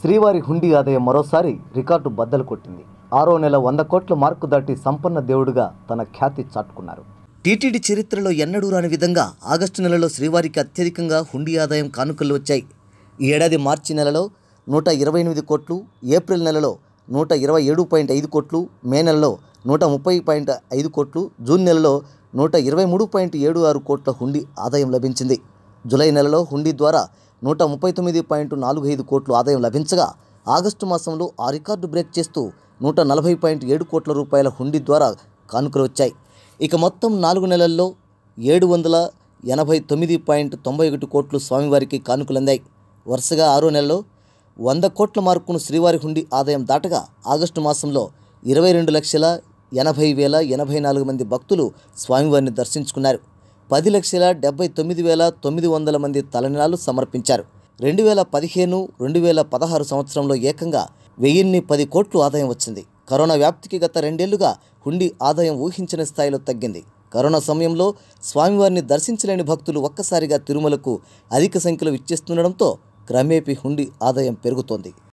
శ్రీవారి హుండీ ఆదాయం మరోసారి రికార్డు బద్దలు కొట్టింది ఆరో నెల వంద కోట్ల మార్కు దాటి సంపన్న దేవుడిగా తన ఖ్యాతి చాటుకున్నారు టీటీడీ చరిత్రలో ఎన్నడూ రాని విధంగా ఆగస్టు నెలలో శ్రీవారికి అత్యధికంగా హుండీ ఆదాయం కానుకలు వచ్చాయి ఈ ఏడాది మార్చి నెలలో నూట ఇరవై ఎనిమిది కోట్లు ఏప్రిల్ నెలలో నూట ఇరవై ఏడు పాయింట్ ఐదు కోట్లు మే నెలలో నూట ముప్పై పాయింట్ ఐదు కోట్లు జూన్ నెలలో నూట ఇరవై మూడు పాయింట్ ఏడు ఆరు కోట్ల హుండీ ఆదాయం లభించింది జూలై నెలలో హుండీ ద్వారా నూట ముప్పై తొమ్మిది పాయింట్ నాలుగు ఐదు కోట్లు ఆదాయం లభించగా ఆగస్టు మాసంలో ఆ రికార్డు బ్రేక్ చేస్తూ నూట నలభై పాయింట్ ఏడు కోట్ల రూపాయల హుండీ ద్వారా కానుకలు వచ్చాయి ఇక మొత్తం నాలుగు నెలల్లో ఏడు వందల ఎనభై తొమ్మిది పాయింట్ తొంభై ఒకటి కోట్లు స్వామివారికి కానుకలు అందాయి వరుసగా ఆరో నెలలో వంద కోట్ల మార్కును శ్రీవారి హుండీ ఆదాయం దాటగా ఆగస్టు మాసంలో ఇరవై రెండు లక్షల ఎనభై వేల ఎనభై నాలుగు మంది భక్తులు స్వామివారిని దర్శించుకున్నారు పది లక్షల డెబ్బై తొమ్మిది వేల తొమ్మిది వందల మంది తలనిలాలు సమర్పించారు రెండు వేల పదిహేను రెండు వేల పదహారు సంవత్సరంలో ఏకంగా వెయ్యిన్ని పది కోట్లు ఆదాయం వచ్చింది కరోనా వ్యాప్తికి గత రెండేళ్లుగా హుండీ ఆదాయం ఊహించిన స్థాయిలో తగ్గింది కరోనా సమయంలో స్వామివారిని దర్శించలేని భక్తులు ఒక్కసారిగా తిరుమలకు అధిక సంఖ్యలో ఇచ్చేస్తుండడంతో క్రమేపీ హుండీ ఆదాయం పెరుగుతోంది